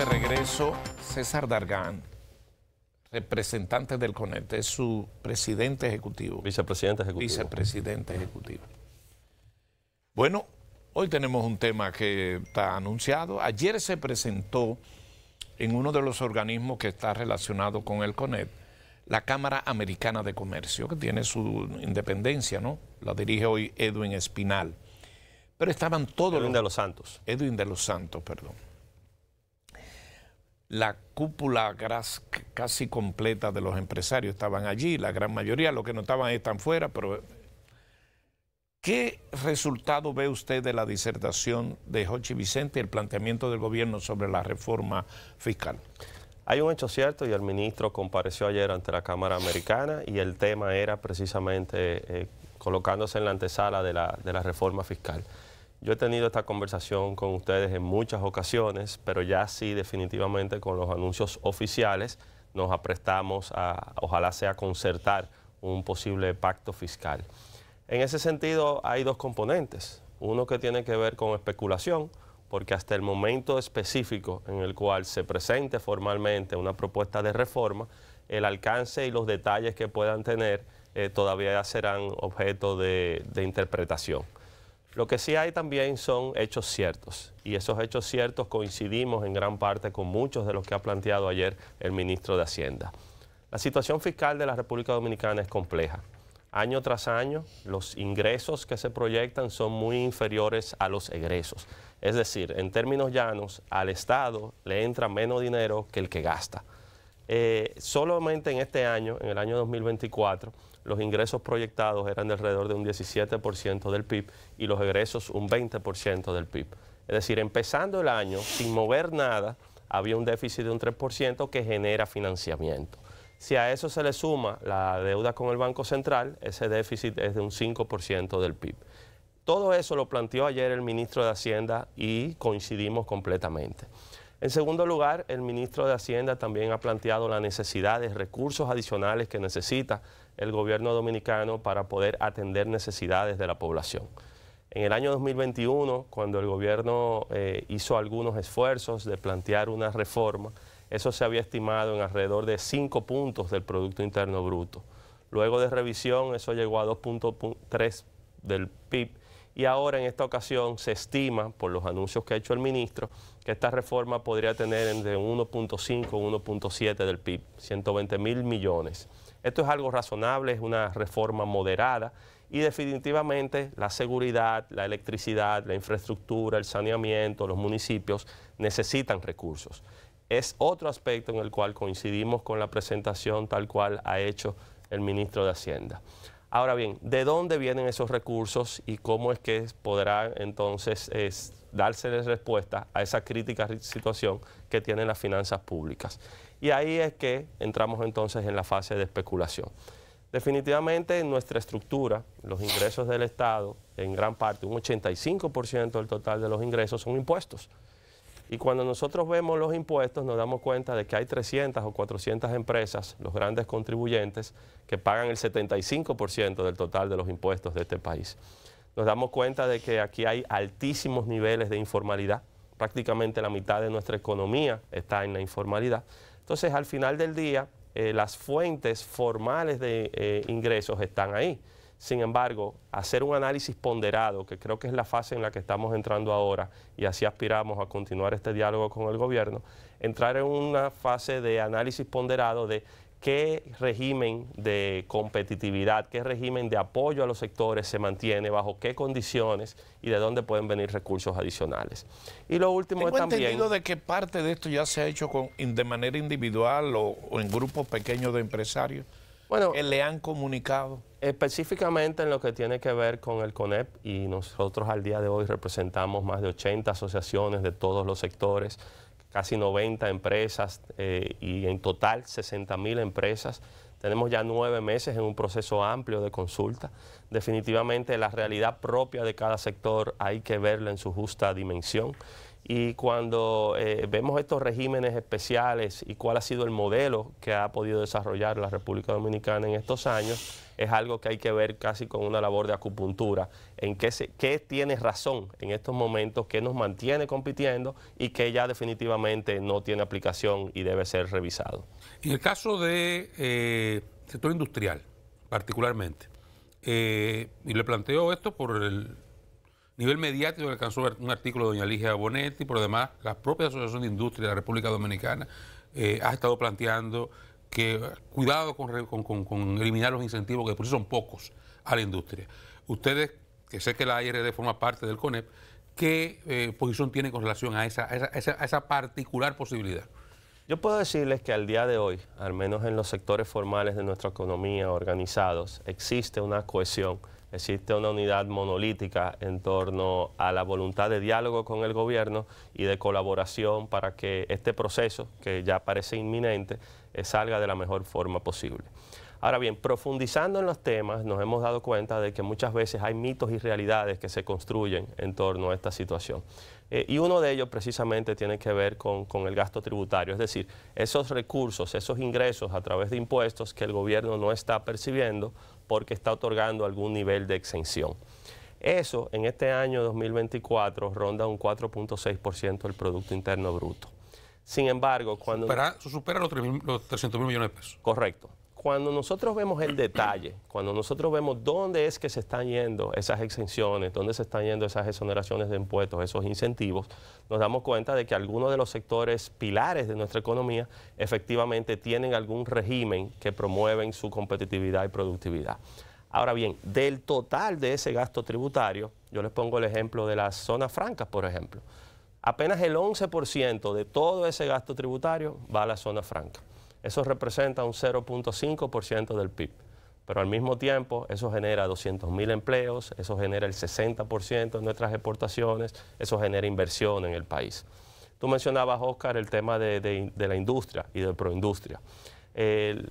de regreso César Dargan, representante del CONET, es su presidente ejecutivo. Vicepresidente ejecutivo. Vicepresidente ejecutivo. Bueno, hoy tenemos un tema que está anunciado. Ayer se presentó en uno de los organismos que está relacionado con el CONET, la Cámara Americana de Comercio, que tiene su independencia, ¿no? La dirige hoy Edwin Espinal. Pero estaban todos Edwin de los Santos. Edwin de los Santos, perdón la cúpula casi completa de los empresarios estaban allí, la gran mayoría, Lo que no estaban están fuera, pero eh, ¿qué resultado ve usted de la disertación de Jorge Vicente y el planteamiento del gobierno sobre la reforma fiscal? Hay un hecho cierto y el ministro compareció ayer ante la Cámara Americana y el tema era precisamente eh, eh, colocándose en la antesala de la reforma fiscal. Yo he tenido esta conversación con ustedes en muchas ocasiones, pero ya sí definitivamente con los anuncios oficiales nos aprestamos a, ojalá sea concertar un posible pacto fiscal. En ese sentido hay dos componentes, uno que tiene que ver con especulación, porque hasta el momento específico en el cual se presente formalmente una propuesta de reforma, el alcance y los detalles que puedan tener eh, todavía serán objeto de interpretación. Lo que sí hay también son hechos ciertos y esos hechos ciertos coincidimos en gran parte con muchos de los que ha planteado ayer el ministro de Hacienda. La situación fiscal de la República Dominicana es compleja. Año tras año, los ingresos que se proyectan son muy inferiores a los egresos. Es decir, en términos llanos, al Estado le entra menos dinero que el que gasta. Eh, solamente en este año, en el año 2024, los ingresos proyectados eran de alrededor de un 17% del PIB y los egresos un 20% del PIB. Es decir, empezando el año sin mover nada, había un déficit de un 3% que genera financiamiento. Si a eso se le suma la deuda con el Banco Central, ese déficit es de un 5% del PIB. Todo eso lo planteó ayer el ministro de Hacienda y coincidimos completamente. En segundo lugar, el ministro de Hacienda también ha planteado la necesidad de recursos adicionales que necesita el gobierno dominicano para poder atender necesidades de la población. En el año 2021, cuando el gobierno eh, hizo algunos esfuerzos de plantear una reforma, eso se había estimado en alrededor de 5 puntos del Producto Interno Bruto. Luego de revisión, eso llegó a 2.3 del PIB y ahora en esta ocasión se estima, por los anuncios que ha hecho el ministro, que esta reforma podría tener entre 1.5 1.7 del PIB, 120 mil millones. Esto es algo razonable, es una reforma moderada y definitivamente la seguridad, la electricidad, la infraestructura, el saneamiento, los municipios necesitan recursos. Es otro aspecto en el cual coincidimos con la presentación tal cual ha hecho el ministro de Hacienda. Ahora bien, ¿de dónde vienen esos recursos y cómo es que podrá entonces darse respuesta a esa crítica situación que tienen las finanzas públicas? Y ahí es que entramos entonces en la fase de especulación. Definitivamente en nuestra estructura, los ingresos del Estado, en gran parte, un 85% del total de los ingresos son impuestos. Y cuando nosotros vemos los impuestos nos damos cuenta de que hay 300 o 400 empresas, los grandes contribuyentes, que pagan el 75% del total de los impuestos de este país. Nos damos cuenta de que aquí hay altísimos niveles de informalidad, prácticamente la mitad de nuestra economía está en la informalidad. Entonces, al final del día, eh, las fuentes formales de eh, ingresos están ahí. Sin embargo, hacer un análisis ponderado, que creo que es la fase en la que estamos entrando ahora, y así aspiramos a continuar este diálogo con el gobierno, entrar en una fase de análisis ponderado de qué régimen de competitividad, qué régimen de apoyo a los sectores se mantiene, bajo qué condiciones y de dónde pueden venir recursos adicionales. Y lo último es también... entendido de que parte de esto ya se ha hecho con, de manera individual o en grupos pequeños de empresarios? Bueno, le han comunicado. Específicamente en lo que tiene que ver con el CONEP y nosotros al día de hoy representamos más de 80 asociaciones de todos los sectores, casi 90 empresas eh, y en total 60 mil empresas. Tenemos ya nueve meses en un proceso amplio de consulta. Definitivamente la realidad propia de cada sector hay que verla en su justa dimensión. Y cuando eh, vemos estos regímenes especiales y cuál ha sido el modelo que ha podido desarrollar la República Dominicana en estos años, es algo que hay que ver casi con una labor de acupuntura, en qué, se, tiene razón en estos momentos, qué nos mantiene compitiendo y qué ya definitivamente no tiene aplicación y debe ser revisado. En el caso del eh, sector industrial, particularmente, eh, y le planteo esto por el nivel mediático alcanzó un artículo de doña Ligia Bonetti, por demás, la propia Asociación de Industria de la República Dominicana eh, ha estado planteando que cuidado con, eliminar los incentivos, que por sí son pocos, a la industria. Ustedes, que sé que la ARD forma parte del CONEP, ¿qué eh, posición tienen con relación a esa, esa, a esa particular posibilidad? Yo puedo decirles que al día de hoy, al menos en los sectores formales de nuestra economía organizados, existe una cohesión existe una unidad monolítica en torno a la voluntad de diálogo con el gobierno y de colaboración para que este proceso, que ya parece inminente, eh, salga de la mejor forma posible. Ahora bien, profundizando en los temas, nos hemos dado cuenta de que muchas veces hay mitos y realidades que se construyen en torno a esta situación. Eh, y uno de ellos precisamente tiene que ver con, el gasto tributario, es decir, esos recursos, esos ingresos a través de impuestos que el gobierno no está percibiendo porque está otorgando algún nivel de exención. Eso en este año 2024 ronda un 4.6% del Producto Interno Bruto. Sin embargo, cuando... Supera, supera los, los 300 mil millones de pesos. Correcto cuando nosotros vemos el detalle, cuando nosotros vemos dónde es que se están yendo esas exenciones, dónde se están yendo esas exoneraciones de impuestos, esos incentivos, nos damos cuenta de que algunos de los sectores pilares de nuestra economía efectivamente tienen algún régimen que promueven su competitividad y productividad. Ahora bien, del total de ese gasto tributario, yo les pongo el ejemplo de las zonas francas, por ejemplo. Apenas el 11% de todo ese gasto tributario va a la zona franca. Eso representa un 0.5% del PIB. Pero al mismo tiempo, eso genera 200.000 empleos, eso genera el 60% de nuestras exportaciones, eso genera inversión en el país. Tú mencionabas, Oscar, el tema de, la industria y de proindustria.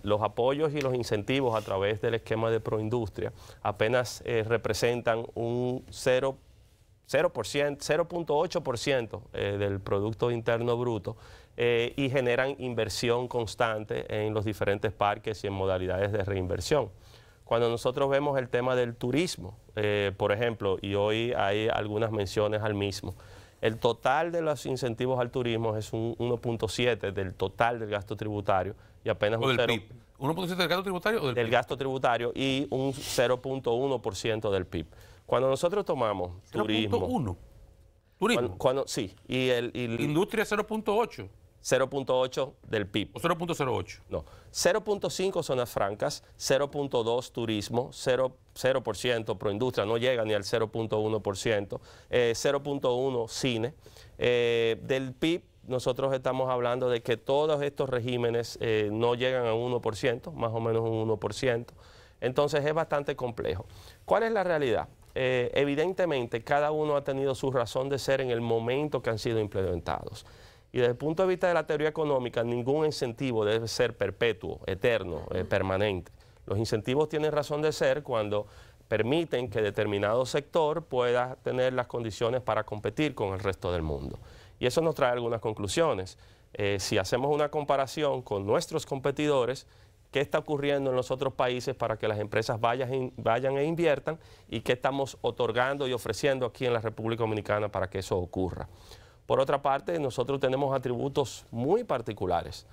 los apoyos y los incentivos a través del esquema de proindustria apenas eh, representan un 0%. 0.8% eh, del Producto Interno Bruto eh, y generan inversión constante en los diferentes parques y en modalidades de reinversión. Cuando nosotros vemos el tema del turismo, eh, por ejemplo, y hoy hay algunas menciones al mismo, el total de los incentivos al turismo es un 1.7 del total del gasto tributario y apenas un 0. 1.7 del gasto tributario del, gasto tributario y un 0.1% del PIB. Cuando nosotros tomamos turismo. 0.1. Turismo. Cuando, sí. Y el, Industria 0.8. 0.8 del PIB. O 0.08. No, 0.5 zonas francas, 0.2 turismo, 0%, 0 proindustria, no llega ni al 0.1%, 0.1 eh, cine. Eh, del PIB nosotros estamos hablando de que todos estos regímenes eh, no llegan a un 1%, más o menos un 1%. Entonces es bastante complejo. ¿Cuál es la realidad? evidentemente cada uno ha tenido su razón de ser en el momento que han sido implementados. Y desde el punto de vista de la teoría económica, ningún incentivo debe ser perpetuo, eterno, eh, permanente. Los incentivos tienen razón de ser cuando permiten que determinado sector pueda tener las condiciones para competir con el resto del mundo. Y eso nos trae algunas conclusiones. Eh, si hacemos una comparación con nuestros competidores, qué está ocurriendo en los otros países para que las empresas vayan e inviertan y qué estamos otorgando y ofreciendo aquí en la República Dominicana para que eso ocurra. Por otra parte, nosotros tenemos atributos muy particulares.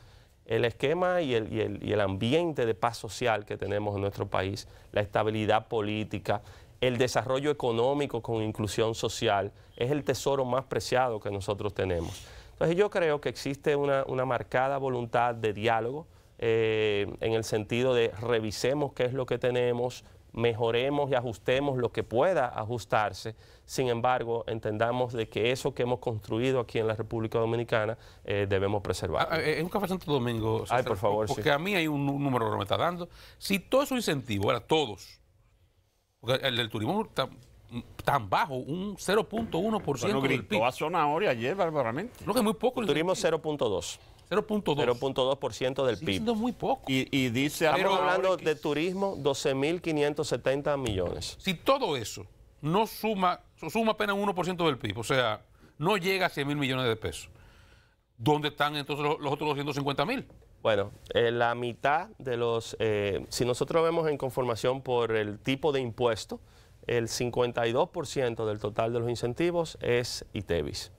El esquema y el, ambiente de paz social que tenemos en nuestro país, la estabilidad política, el desarrollo económico con inclusión social, es el tesoro más preciado que nosotros tenemos. Entonces yo creo que existe una, marcada voluntad de diálogo eh, en el sentido de revisemos qué es lo que tenemos, mejoremos y ajustemos lo que pueda ajustarse. Sin embargo, entendamos de que eso que hemos construido aquí en la República Dominicana eh, debemos preservar. Ah, en eh, un café Santo Domingo, Ay, por favor, porque a mí hay un número que me está dando. Si todo esos incentivo era todos, el del turismo está mm, tan bajo, un 0.1% bueno, del PIB. a Zona ayer, bárbaramente. Lo que es muy poco. El turismo 0.2%. 0.2. del PIB. muy poco. Y, dice... Estamos hablando de turismo, 12.570 millones. Si todo eso no suma, suma apenas un 1% del PIB, o sea, no llega a 100 mil millones de pesos, ¿dónde están entonces los, otros 250 mil? Bueno, eh, la mitad de los... Eh, si nosotros vemos en conformación por el tipo de impuesto, el 52% del total de los incentivos es ITEVIS.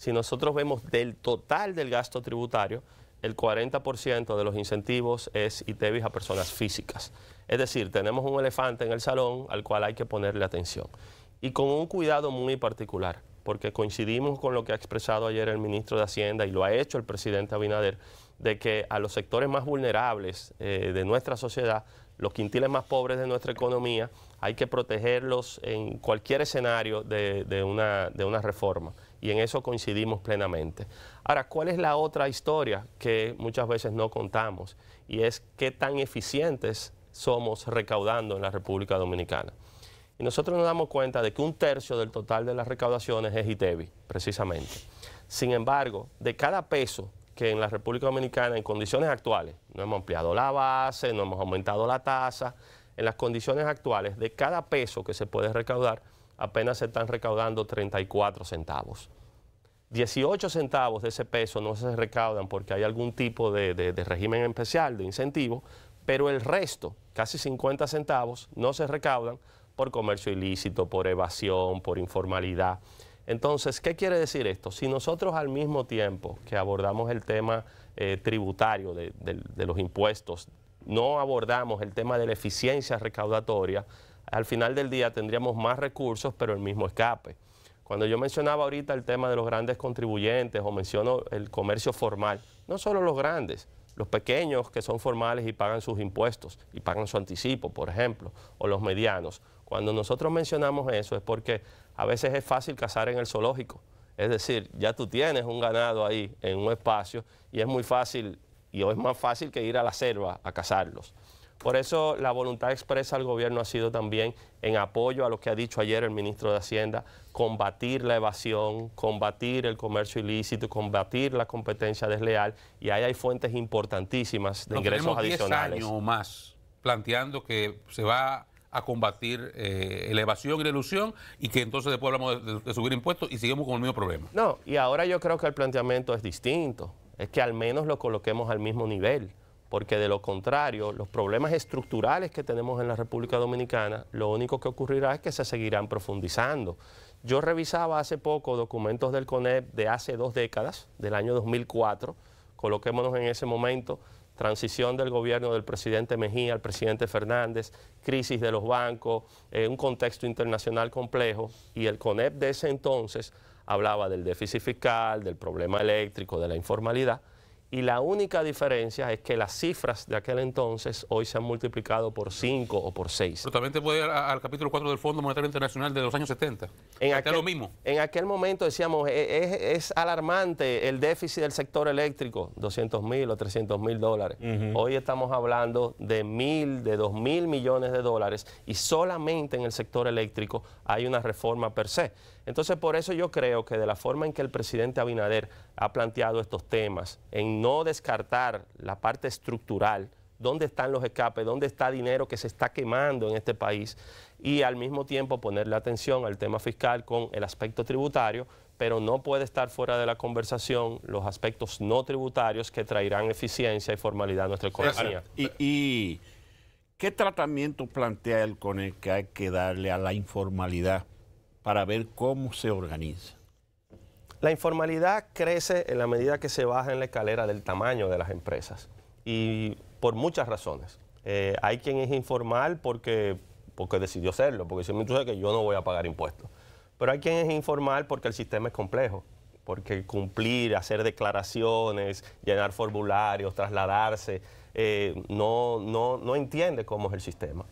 Si nosotros vemos del total del gasto tributario, el 40% de los incentivos es ITEVIS a personas físicas. Es decir, tenemos un elefante en el salón al cual hay que ponerle atención. Y con un cuidado muy particular, porque coincidimos con lo que ha expresado ayer el ministro de Hacienda y lo ha hecho el presidente Abinader, de que a los sectores más vulnerables eh, de nuestra sociedad, los quintiles más pobres de nuestra economía, hay que protegerlos en cualquier escenario de una reforma y en eso coincidimos plenamente. Ahora, ¿cuál es la otra historia que muchas veces no contamos? Y es qué tan eficientes somos recaudando en la República Dominicana. Y nosotros nos damos cuenta de que un tercio del total de las recaudaciones es ITEBI, precisamente. Sin embargo, de cada peso que en la República Dominicana, en condiciones actuales, no hemos ampliado la base, no hemos aumentado la tasa, en las condiciones actuales, de cada peso que se puede recaudar, apenas se están recaudando 34 centavos. 18 centavos de ese peso no se recaudan porque hay algún tipo de, régimen especial, de incentivo, pero el resto, casi 50 centavos, no se recaudan por comercio ilícito, por evasión, por informalidad. Entonces, ¿qué quiere decir esto? Si nosotros al mismo tiempo que abordamos el tema eh, tributario de los impuestos, no abordamos el tema de la eficiencia recaudatoria, al final del día tendríamos más recursos, pero el mismo escape. Cuando yo mencionaba ahorita el tema de los grandes contribuyentes o menciono el comercio formal, no solo los grandes, los pequeños que son formales y pagan sus impuestos y pagan su anticipo, por ejemplo, o los medianos. Cuando nosotros mencionamos eso es porque a veces es fácil cazar en el zoológico. Es decir, ya tú tienes un ganado ahí en un espacio y es muy fácil, y es más fácil que ir a la selva a cazarlos. Por eso la voluntad expresa del gobierno ha sido también en apoyo a lo que ha dicho ayer el ministro de Hacienda, combatir la evasión, combatir el comercio ilícito, combatir la competencia desleal y ahí hay fuentes importantísimas de ingresos adicionales. 10 años o más planteando que se va a combatir eh, la evasión y la ilusión y que entonces después hablamos de, de subir impuestos y seguimos con el mismo problema. No, y ahora yo creo que el planteamiento es distinto, es que al menos lo coloquemos al mismo nivel porque de lo contrario, los problemas estructurales que tenemos en la República Dominicana, lo único que ocurrirá es que se seguirán profundizando. Yo revisaba hace poco documentos del CONEP de hace dos décadas, del año 2004, coloquémonos en ese momento, transición del gobierno del presidente Mejía al presidente Fernández, crisis de los bancos, eh, un contexto internacional complejo, y el CONEP de ese entonces hablaba del déficit fiscal, del problema eléctrico, de la informalidad, y la única diferencia es que las cifras de aquel entonces hoy se han multiplicado por 5 o por 6. Pero también te voy al, capítulo 4 del Fondo Monetario Internacional de los años 70. En aquel, lo mismo. En aquel momento decíamos, e, e, es, alarmante el déficit del sector eléctrico, 200 mil o 300 mil dólares. Hoy estamos hablando de mil, de dos mil millones de dólares y solamente en el sector eléctrico hay una reforma per se. Entonces, por eso yo creo que de la forma en que el presidente Abinader ha planteado estos temas, en no descartar la parte estructural, dónde están los escapes, dónde está dinero que se está quemando en este país y al mismo tiempo ponerle atención al tema fiscal con el aspecto tributario, pero no puede estar fuera de la conversación los aspectos no tributarios que traerán eficiencia y formalidad a nuestra economía. Y, qué tratamiento plantea el que hay que darle a la informalidad? para ver cómo se organiza. La informalidad crece en la medida que se baja en la escalera del tamaño de las empresas y por muchas razones. Eh, hay quien es informal porque, porque decidió serlo, porque si que yo no voy a pagar impuestos. Pero hay quien es informal porque el sistema es complejo, porque cumplir, hacer declaraciones, llenar formularios, trasladarse, eh, no, no, no entiende cómo es el sistema.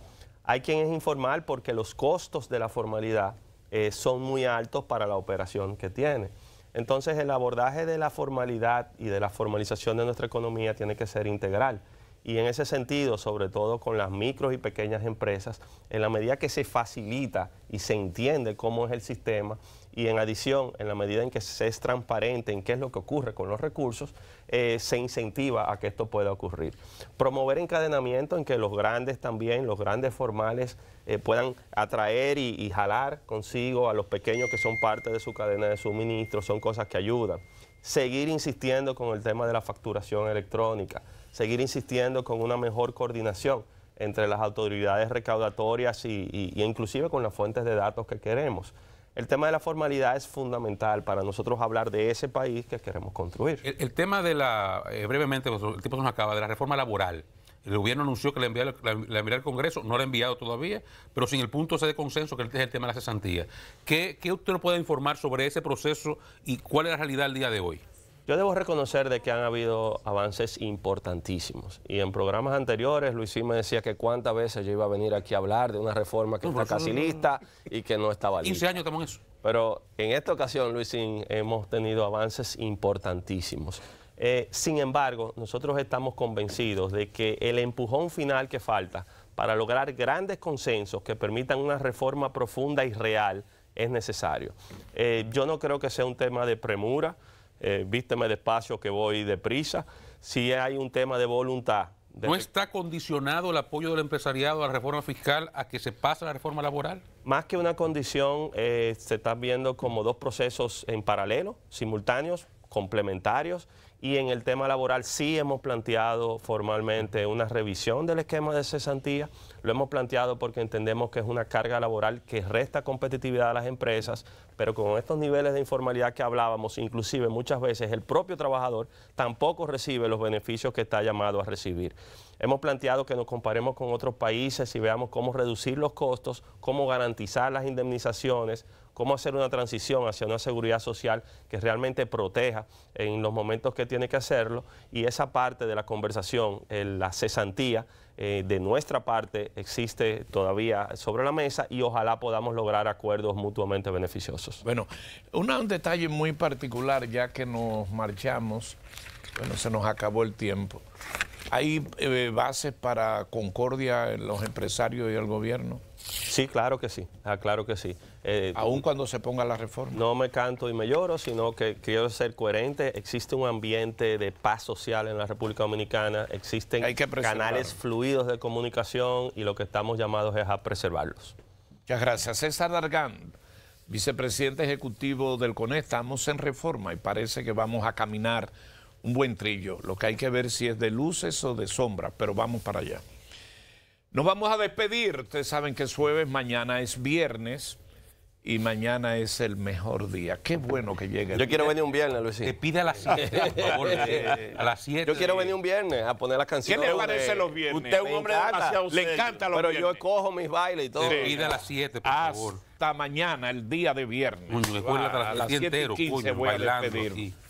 Hay quien es informal porque los costos de la formalidad eh, son muy altos para la operación que tiene. Entonces el abordaje de la formalidad y de la formalización de nuestra economía tiene que ser integral. Y en ese sentido, sobre todo con las micros y pequeñas empresas, en la medida que se facilita y se entiende cómo es el sistema, y en adición, en la medida en que se es transparente en qué es lo que ocurre con los recursos, eh, se incentiva a que esto pueda ocurrir. Promover encadenamiento en que los grandes también, los grandes formales, eh, puedan atraer y, y jalar consigo a los pequeños que son parte de su cadena de suministro, son cosas que ayudan seguir insistiendo con el tema de la facturación electrónica, seguir insistiendo con una mejor coordinación entre las autoridades recaudatorias y, inclusive con las fuentes de datos que queremos. El tema de la formalidad es fundamental para nosotros hablar de ese país que queremos construir. El, tema de la, eh, brevemente, el tiempo nos acaba, de la reforma laboral. El gobierno anunció que la enviaría, al Congreso, no la ha enviado todavía, pero sin el punto de consenso que este es el tema de la cesantía. ¿Qué, usted nos puede informar sobre ese proceso y cuál es la realidad el día de hoy? Yo debo reconocer de que han habido avances importantísimos. Y en programas anteriores, Luisín me decía que cuántas veces yo iba a venir aquí a hablar de una reforma que está casi lista y que no estaba lista. 15 años estamos en eso. Pero en esta ocasión, Luisín, hemos tenido avances importantísimos. Eh, sin embargo, nosotros estamos convencidos de que el empujón final que falta para lograr grandes consensos que permitan una reforma profunda y real es necesario. Eh, yo no creo que sea un tema de premura, eh, vísteme despacio que voy deprisa. Si hay un tema de voluntad, ¿No está condicionado el apoyo del empresariado a la reforma fiscal a que se pase la reforma laboral? Más que una condición, se están viendo como dos procesos en paralelo, simultáneos, complementarios. Y en el tema laboral sí hemos planteado formalmente una revisión del esquema de cesantía. Lo hemos planteado porque entendemos que es una carga laboral que resta competitividad a las empresas, pero con estos niveles de informalidad que hablábamos, inclusive muchas veces el propio trabajador tampoco recibe los beneficios que está llamado a recibir. Hemos planteado que nos comparemos con otros países y veamos cómo reducir los costos, cómo garantizar las indemnizaciones, cómo hacer una transición hacia una seguridad social que realmente proteja en los momentos que tiene que hacerlo y esa parte de la conversación, eh, la cesantía eh, de nuestra parte existe todavía sobre la mesa y ojalá podamos lograr acuerdos mutuamente beneficiosos. Bueno, un detalle muy particular ya que nos marchamos, bueno, se nos acabó el tiempo. ¿Hay eh, bases para concordia en los empresarios y el gobierno? Sí, claro que sí, ah, claro que sí. Eh, Aún cuando se ponga la reforma. No me canto y me lloro, sino que quiero ser coherente. Existe un ambiente de paz social en la República Dominicana, existen canales fluidos de comunicación y lo que estamos llamados es a preservarlos. Muchas gracias. César Dargan, vicepresidente ejecutivo del CONE, estamos en reforma y parece que vamos a caminar un buen trillo. Lo que hay que ver si es de luces o de sombra, pero vamos para allá. Nos vamos a despedir. Ustedes saben que es jueves, mañana es viernes y mañana es el mejor día. Qué bueno que llegue. Yo quiero venir un viernes, Luis. Te pide a las 7, a las 7. Yo quiero venir un viernes a poner las canciones. ¿Qué le parece los viernes? Usted es un hombre de demasiado Le encanta los Pero yo cojo mis bailes y todo. Te pide a las 7, por favor. Hasta mañana, el día de viernes. a las 7 15 voy a